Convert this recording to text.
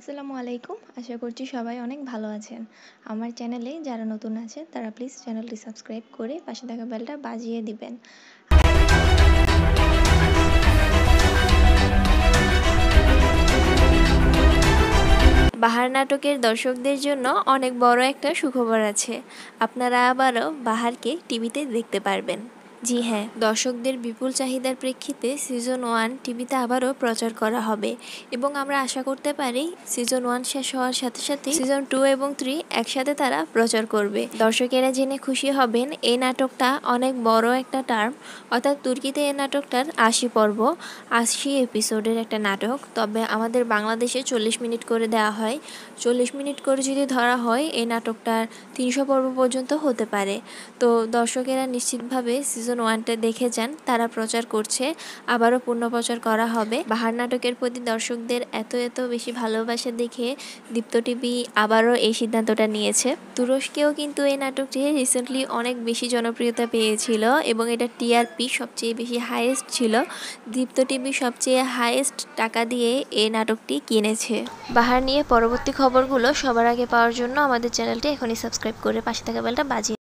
আসসালামু আলাইকুম আশা করছি সবাই অনেক ভালো আছেন আমার চ্যানেলে যারা নতুন আছে তারা প্লিজ চ্যানেলটি সাবস্ক্রাইব করে পাশে থাকা বেলটা বাজিয়ে দিবেন বাহার নাটকের দর্শকদের জন্য অনেক বড় একটা সুখবর আছে আপনারা আবারও বাহারকে টিভিতে দেখতে পারবেন জি হ্যাঁ দর্শকদের বিপুল চাহিদার প্রেক্ষিতে সিজন ওয়ান টিভিতে আবারও প্রচার করা হবে এবং আমরা আশা করতে পারি সিজন ওয়ান শেষ হওয়ার সাথে সাথে সিজন টু এবং থ্রি একসাথে তারা প্রচার করবে দর্শকেরা জেনে খুশি হবেন এই নাটকটা অনেক বড় একটা টার্ম অর্থাৎ তুর্কিতে এই নাটকটার আশি পর্ব আশি এপিসোডের একটা নাটক তবে আমাদের বাংলাদেশে চল্লিশ মিনিট করে দেওয়া হয় চল্লিশ মিনিট করে যদি ধরা হয় এই নাটকটার তিনশো পর্ব পর্যন্ত হতে পারে তো দর্শকেরা নিশ্চিতভাবে সিজন সিজন ওয়ানটা দেখে যান তারা প্রচার করছে আবারও পুনঃপ্রচার করা হবে বাহার নাটকের প্রতি দর্শকদের এত এত বেশি ভালোবাসা দেখে দীপ্ত টিভি আবারও এই সিদ্ধান্তটা নিয়েছে তুরস্কেও কিন্তু এই নাটকটি রিসেন্টলি অনেক বেশি জনপ্রিয়তা পেয়েছিল এবং এটা টিআরপি সবচেয়ে বেশি হাইয়েস্ট ছিল দীপ্ত টিভি সবচেয়ে হাইয়েস্ট টাকা দিয়ে এই নাটকটি কিনেছে বাহার নিয়ে পরবর্তী খবরগুলো সবার আগে পাওয়ার জন্য আমাদের চ্যানেলটি এখনই সাবস্ক্রাইব করে পাশে থাকা বেলটা বাজিয়ে